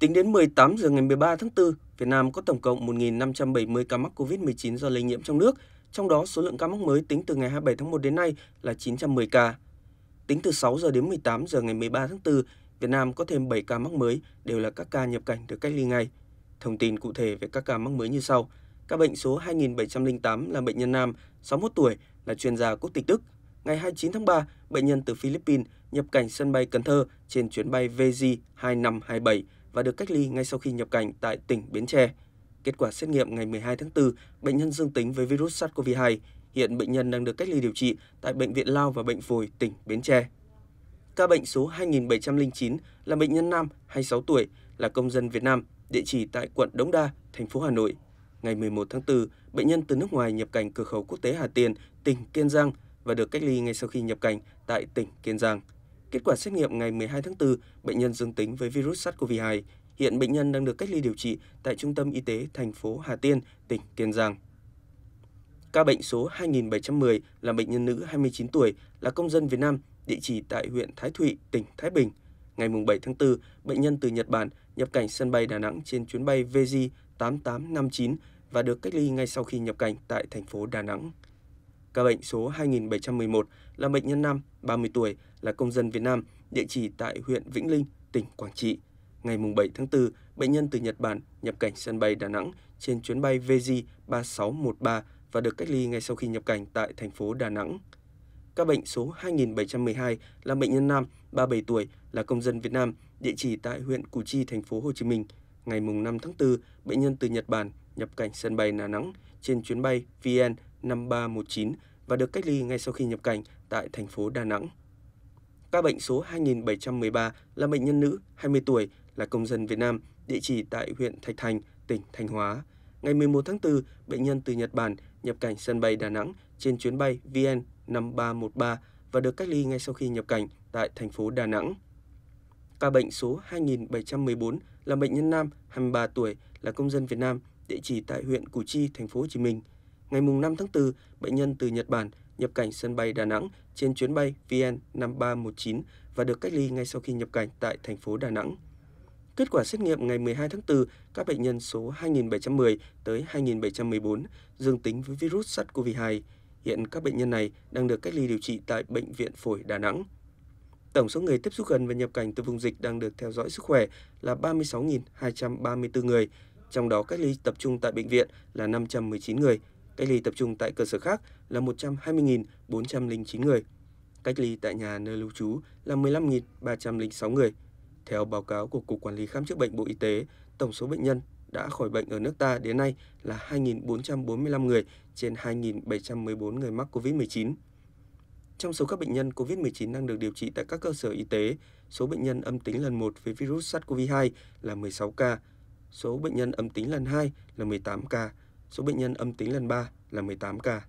Tính đến 18 giờ ngày 13 tháng 4, Việt Nam có tổng cộng 1.570 ca mắc COVID-19 do lây nhiễm trong nước, trong đó số lượng ca mắc mới tính từ ngày 27 tháng 1 đến nay là 910 ca. Tính từ 6 giờ đến 18 giờ ngày 13 tháng 4, Việt Nam có thêm 7 ca mắc mới, đều là các ca nhập cảnh được cách ly ngay. Thông tin cụ thể về các ca mắc mới như sau. Ca bệnh số 2708 là bệnh nhân nam, 61 tuổi, là chuyên gia quốc tịch Đức. Ngày 29 tháng 3, bệnh nhân từ Philippines nhập cảnh sân bay Cần Thơ trên chuyến bay VZ 2527 và được cách ly ngay sau khi nhập cảnh tại tỉnh Bến Tre. Kết quả xét nghiệm ngày 12 tháng 4, bệnh nhân dương tính với virus SARS-CoV-2. Hiện bệnh nhân đang được cách ly điều trị tại Bệnh viện Lao và Bệnh phổi tỉnh Bến Tre. Ca bệnh số 2709 là bệnh nhân nam 26 tuổi, là công dân Việt Nam, địa chỉ tại quận Đống Đa, thành phố Hà Nội. Ngày 11 tháng 4, bệnh nhân từ nước ngoài nhập cảnh cửa khẩu quốc tế Hà Tiên, tỉnh Kiên Giang và được cách ly ngay sau khi nhập cảnh tại tỉnh Kiên Giang. Kết quả xét nghiệm ngày 12 tháng 4, bệnh nhân dương tính với virus SARS-CoV-2. Hiện bệnh nhân đang được cách ly điều trị tại Trung tâm Y tế thành phố Hà Tiên, tỉnh Kiên Giang. Ca bệnh số 2710 là bệnh nhân nữ 29 tuổi, là công dân Việt Nam, địa chỉ tại huyện Thái Thụy, tỉnh Thái Bình. Ngày 7 tháng 4, bệnh nhân từ Nhật Bản nhập cảnh sân bay Đà Nẵng trên chuyến bay VJ 8859 và được cách ly ngay sau khi nhập cảnh tại thành phố Đà Nẵng. Ca bệnh số 2711 là bệnh nhân nam, 30 tuổi, là công dân Việt Nam, địa chỉ tại huyện Vĩnh Linh, tỉnh Quảng Trị. Ngày 7 tháng 4, bệnh nhân từ Nhật Bản nhập cảnh sân bay Đà Nẵng trên chuyến bay VJ 3613 và được cách ly ngay sau khi nhập cảnh tại thành phố Đà Nẵng. Ca bệnh số 2712 là bệnh nhân nam, 37 tuổi, là công dân Việt Nam, địa chỉ tại huyện Củ Chi, thành phố Hồ Chí Minh. Ngày 5 tháng 4, bệnh nhân từ Nhật Bản nhập cảnh sân bay Đà Nẵng trên chuyến bay VN 5319 và được cách ly ngay sau khi nhập cảnh tại thành phố Đà Nẵng. Ca bệnh số 2713 là bệnh nhân nữ, 20 tuổi, là công dân Việt Nam, địa chỉ tại huyện Thạch Thành, tỉnh Thanh Hóa. Ngày 11 tháng 4, bệnh nhân từ Nhật Bản nhập cảnh sân bay Đà Nẵng trên chuyến bay VN 5313 và được cách ly ngay sau khi nhập cảnh tại thành phố Đà Nẵng. Ca bệnh số 2714 là bệnh nhân nam, 23 tuổi, là công dân Việt Nam, địa chỉ tại huyện Củ Chi, thành phố Hồ Chí Minh. Ngày 5 tháng 4, bệnh nhân từ Nhật Bản nhập cảnh sân bay Đà Nẵng trên chuyến bay VN5319 và được cách ly ngay sau khi nhập cảnh tại thành phố Đà Nẵng. Kết quả xét nghiệm ngày 12 tháng 4, các bệnh nhân số 2710 tới 2714 dương tính với virus SARS-CoV-2. Hiện các bệnh nhân này đang được cách ly điều trị tại Bệnh viện Phổi Đà Nẵng. Tổng số người tiếp xúc gần và nhập cảnh từ vùng dịch đang được theo dõi sức khỏe là 36.234 người, trong đó cách ly tập trung tại bệnh viện là 519 người, cách ly tập trung tại cơ sở khác là 120.409 người, cách ly tại nhà nơi lưu trú là 15.306 người. Theo báo cáo của Cục Quản lý Khám chữa bệnh Bộ Y tế, tổng số bệnh nhân đã khỏi bệnh ở nước ta đến nay là 2.445 người trên 2.714 người mắc COVID-19. Trong số các bệnh nhân COVID-19 đang được điều trị tại các cơ sở y tế, số bệnh nhân âm tính lần 1 với virus SARS-CoV-2 là 16 ca, số bệnh nhân âm tính lần 2 là 18 ca, Số bệnh nhân âm tính lần 3 là 18 ca.